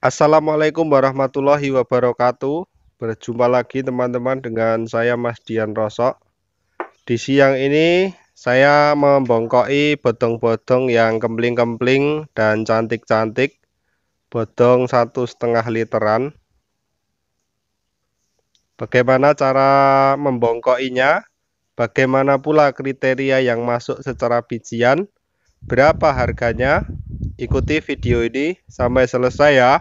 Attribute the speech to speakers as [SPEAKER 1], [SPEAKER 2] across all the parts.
[SPEAKER 1] Assalamualaikum warahmatullahi wabarakatuh. Berjumpa lagi teman-teman dengan saya Mas Dian Rosok. Di siang ini saya membongkoki bodong-bodong yang kempling-kempling dan cantik-cantik. Bodong satu setengah literan. Bagaimana cara membongkokinya? Bagaimana pula kriteria yang masuk secara bijian? Berapa harganya? Ikuti video ini sampai selesai ya.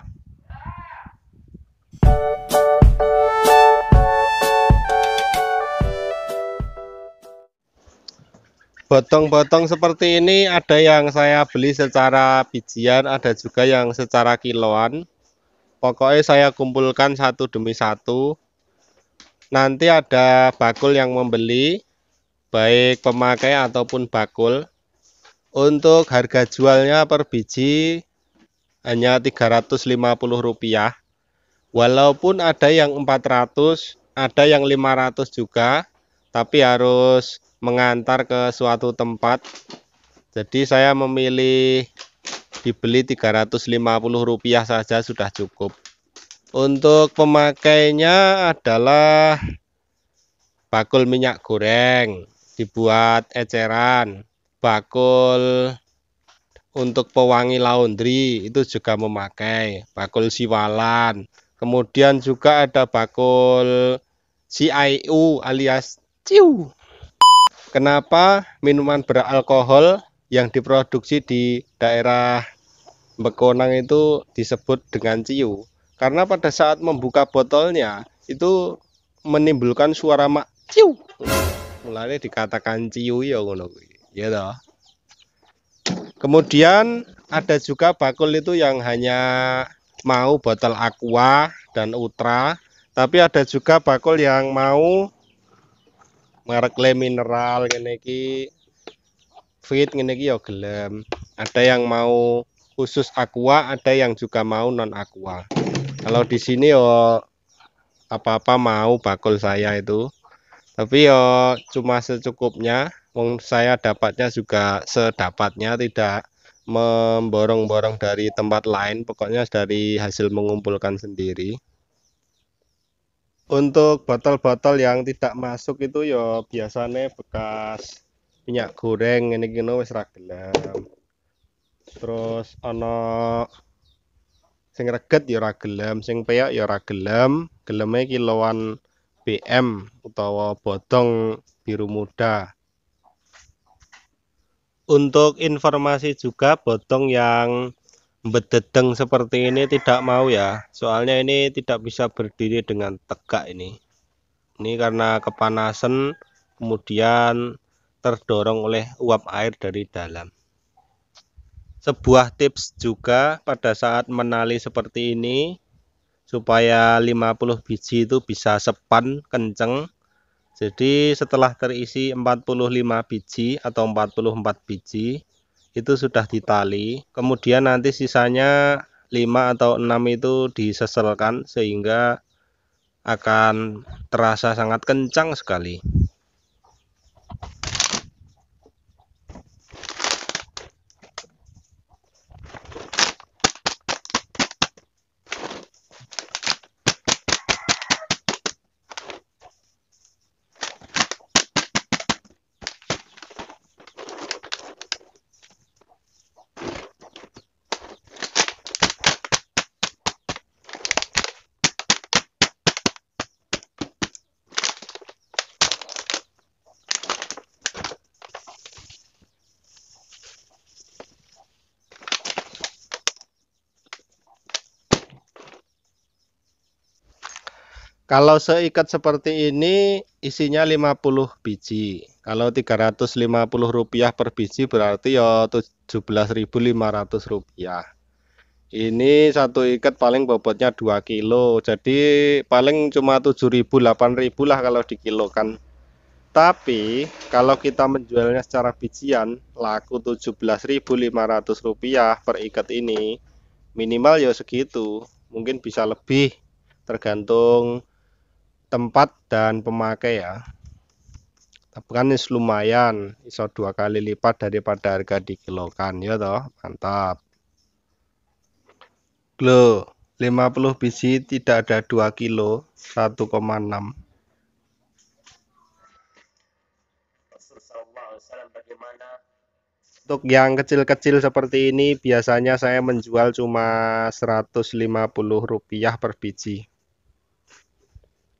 [SPEAKER 1] Botong-botong seperti ini ada yang saya beli secara bijian, ada juga yang secara kiloan. Pokoknya saya kumpulkan satu demi satu. Nanti ada bakul yang membeli, baik pemakai ataupun bakul. Untuk harga jualnya per biji hanya 350 rupiah. Walaupun ada yang 400, ada yang 500 juga, tapi harus mengantar ke suatu tempat. Jadi saya memilih dibeli 350 rupiah saja sudah cukup. Untuk pemakainya adalah bakul minyak goreng dibuat eceran bakul untuk pewangi laundry itu juga memakai bakul siwalan kemudian juga ada bakul CIU alias ciu kenapa minuman beralkohol yang diproduksi di daerah Bekonang itu disebut dengan ciu karena pada saat membuka botolnya itu menimbulkan suara mak ciu Mulai dikatakan ciu ya ngono kuwi ya toh. Kemudian ada juga bakul itu yang hanya mau botol aqua dan ultra, tapi ada juga bakul yang mau merek le mineral ngene iki fit ngene iki ya gelem. Ada yang mau khusus aqua, ada yang juga mau non aqua. Kalau di sini yo ya apa-apa mau bakul saya itu. Tapi yo ya cuma secukupnya Wong saya dapatnya juga sedapatnya tidak memborong-borong dari tempat lain pokoknya dari hasil mengumpulkan sendiri untuk botol-botol yang tidak masuk itu ya biasanya bekas minyak goreng ini kena wis ragelam terus ono sing reget ya ragelam sing peyak ya ragelam gelemnya kiloan BM atau botong biru muda untuk informasi juga botong yang bededeng seperti ini tidak mau ya soalnya ini tidak bisa berdiri dengan tegak ini ini karena kepanasan kemudian terdorong oleh uap air dari dalam sebuah tips juga pada saat menali seperti ini supaya 50 biji itu bisa sepan kenceng jadi setelah terisi 45 biji atau 44 biji itu sudah ditali. Kemudian nanti sisanya 5 atau 6 itu diseselkan sehingga akan terasa sangat kencang sekali. Kalau seikat seperti ini isinya 50 biji. Kalau 350 rupiah per biji berarti ya 17.500 rupiah. Ini satu ikat paling bobotnya 2 kilo. Jadi paling cuma 7.000 8.000 lah kalau dikilokan. Tapi kalau kita menjualnya secara bijian laku 17.500 rupiah per ikat ini minimal ya segitu. Mungkin bisa lebih tergantung tempat dan pemakai ya kan ini lumayan iso dua kali lipat daripada harga di kilokan ya toh mantap Glo 50 biji tidak ada 2 kilo 1,6 untuk yang kecil-kecil seperti ini biasanya saya menjual cuma 150 rupiah per biji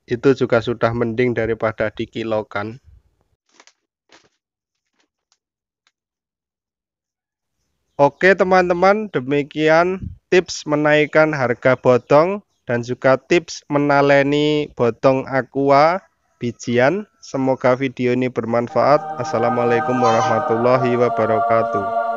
[SPEAKER 1] itu juga sudah mending daripada dikilokan. Oke teman-teman, demikian tips menaikkan harga botong dan juga tips menaleni botong aqua bijian. Semoga video ini bermanfaat. Assalamualaikum warahmatullahi wabarakatuh.